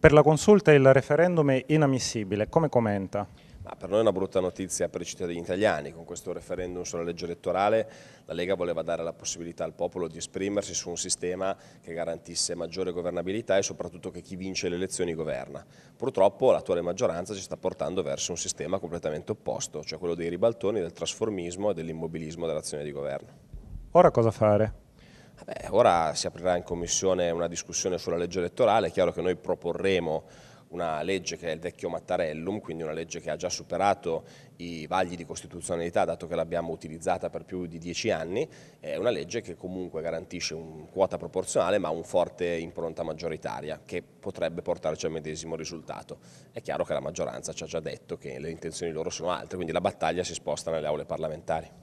Per la consulta il referendum è inammissibile, come commenta? Ma per noi è una brutta notizia per i cittadini italiani, con questo referendum sulla legge elettorale la Lega voleva dare la possibilità al popolo di esprimersi su un sistema che garantisse maggiore governabilità e soprattutto che chi vince le elezioni governa. Purtroppo l'attuale maggioranza ci sta portando verso un sistema completamente opposto, cioè quello dei ribaltoni, del trasformismo e dell'immobilismo dell'azione di governo. Ora cosa fare? Beh, ora si aprirà in commissione una discussione sulla legge elettorale, è chiaro che noi proporremo una legge che è il vecchio Mattarellum, quindi una legge che ha già superato i vagli di costituzionalità, dato che l'abbiamo utilizzata per più di dieci anni, è una legge che comunque garantisce un quota proporzionale ma un forte impronta maggioritaria, che potrebbe portarci al medesimo risultato. È chiaro che la maggioranza ci ha già detto che le intenzioni loro sono altre, quindi la battaglia si sposta nelle aule parlamentari.